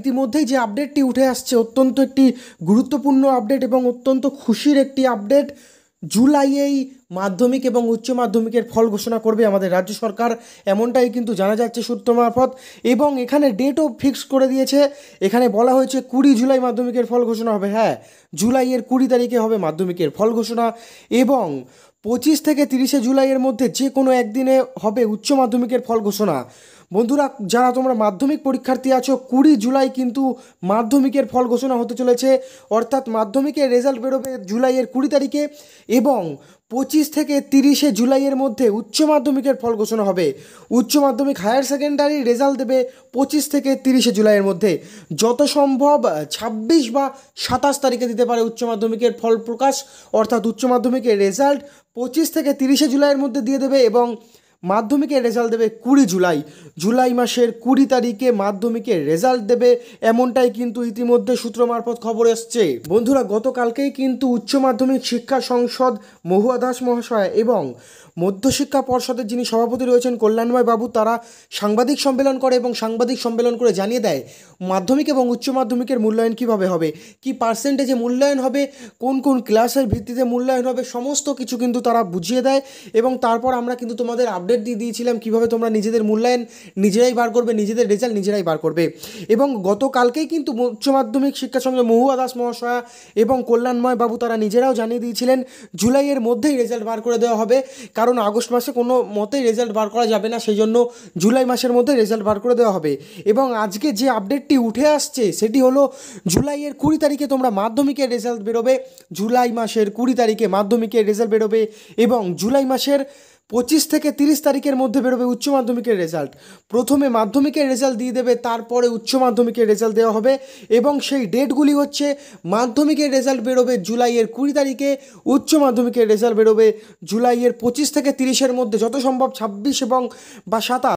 ইতিমধ্যেই যে আপডেটটি উঠে আসছে অত্যন্ত একটি গুরুত্বপূর্ণ আপডেট এবং অত্যন্ত খুশির একটি আপডেট জুলাইয়েই মাধ্যমিক এবং উচ্চ মাধ্যমিকের ফল ঘোষণা করবে আমাদের রাজ্য সরকার এমনটাই কিন্তু জানা যাচ্ছে সূত্র মারফত এবং এখানে ডেটও ফিক্স করে দিয়েছে এখানে বলা হয়েছে কুড়ি জুলাই মাধ্যমিকের ফল ঘোষণা হবে হ্যাঁ জুলাইয়ের কুড়ি তারিখে হবে মাধ্যমিকের ফল ঘোষণা এবং পঁচিশ থেকে তিরিশে জুলাইয়ের মধ্যে যে কোনো একদিনে হবে উচ্চ মাধ্যমিকের ফল ঘোষণা বন্ধুরা যারা তোমরা মাধ্যমিক পরীক্ষার্থী আছো কুড়ি জুলাই কিন্তু মাধ্যমিকের ফল ঘোষণা হতে চলেছে অর্থাৎ মাধ্যমিকের রেজাল্ট বেরোবে জুলাইয়ের কুড়ি তারিখে এবং পঁচিশ থেকে তিরিশে জুলাইয়ের মধ্যে উচ্চ মাধ্যমিকের ফল ঘোষণা হবে উচ্চ মাধ্যমিক হায়ার সেকেন্ডারি রেজাল্ট দেবে পঁচিশ থেকে তিরিশে জুলাইয়ের মধ্যে যত সম্ভব ২৬ বা সাতাশ তারিখে দিতে পারে উচ্চ মাধ্যমিকের ফল প্রকাশ অর্থাৎ উচ্চ মাধ্যমিকের রেজাল্ট পঁচিশ থেকে তিরিশে জুলাইয়ের মধ্যে দিয়ে দেবে এবং মাধ্যমিকের রেজাল্ট দেবে কুড়ি জুলাই জুলাই মাসের কুড়ি তারিখে মাধ্যমিকের রেজাল্ট দেবে এমনটাই কিন্তু ইতিমধ্যে সূত্র মারফত খবর এসছে বন্ধুরা গতকালকেই কিন্তু উচ্চ মাধ্যমিক শিক্ষা সংসদ মহুয়া দাস মহাশয় এবং মধ্যশিক্ষা পর্ষদের যিনি সভাপতি রয়েছেন কল্যাণময় বাবু তারা সাংবাদিক সম্মেলন করে এবং সাংবাদিক সম্মেলন করে জানিয়ে দেয় মাধ্যমিক এবং উচ্চ মাধ্যমিকের মূল্যায়ন কিভাবে হবে কি পার্সেন্টেজে মূল্যায়ন হবে কোন কোন ক্লাসের ভিত্তিতে মূল্যায়ন হবে সমস্ত কিছু কিন্তু তারা বুঝিয়ে দেয় এবং তারপর আমরা কিন্তু তোমাদের আপ আপডেট দিয়ে দিয়েছিলাম কীভাবে তোমরা নিজেদের মূল্যায়ন নিজেরাই বার করবে নিজেদের রেজাল্ট নিজেরাই বার করবে এবং গতকালকেই কিন্তু উচ্চ মাধ্যমিক শিক্ষা সঙ্গে মহুয়া দাস মহাশয়া এবং কল্যাণময় বাবু তারা নিজেরাও জানিয়ে দিয়েছিলেন জুলাইয়ের মধ্যেই রেজাল্ট বার করে দেওয়া হবে কারণ আগস্ট মাসে কোনো মতেই রেজাল্ট বার করা যাবে না সেই জন্য জুলাই মাসের মধ্যে রেজাল্ট বার করে দেওয়া হবে এবং আজকে যে আপডেটটি উঠে আসছে সেটি হলো জুলাইয়ের কুড়ি তারিখে তোমরা মাধ্যমিকের রেজাল্ট বেরোবে জুলাই মাসের কুড়ি তারিখে মাধ্যমিকের রেজাল্ট বেরোবে এবং জুলাই মাসের পঁচিশ থেকে তিরিশ তারিখের মধ্যে বেরোবে উচ্চ মাধ্যমিকের রেজাল্ট প্রথমে মাধ্যমিকের রেজাল্ট দিয়ে দেবে তারপরে উচ্চ মাধ্যমিকের রেজাল্ট দেওয়া হবে এবং সেই ডেটগুলি হচ্ছে মাধ্যমিকের রেজাল্ট বেরোবে জুলাইয়ের কুড়ি তারিখে উচ্চ মাধ্যমিকের রেজাল্ট বেরোবে জুলাইয়ের পঁচিশ থেকে তিরিশের মধ্যে যত সম্ভব ছাব্বিশ এবং বা সাতাশ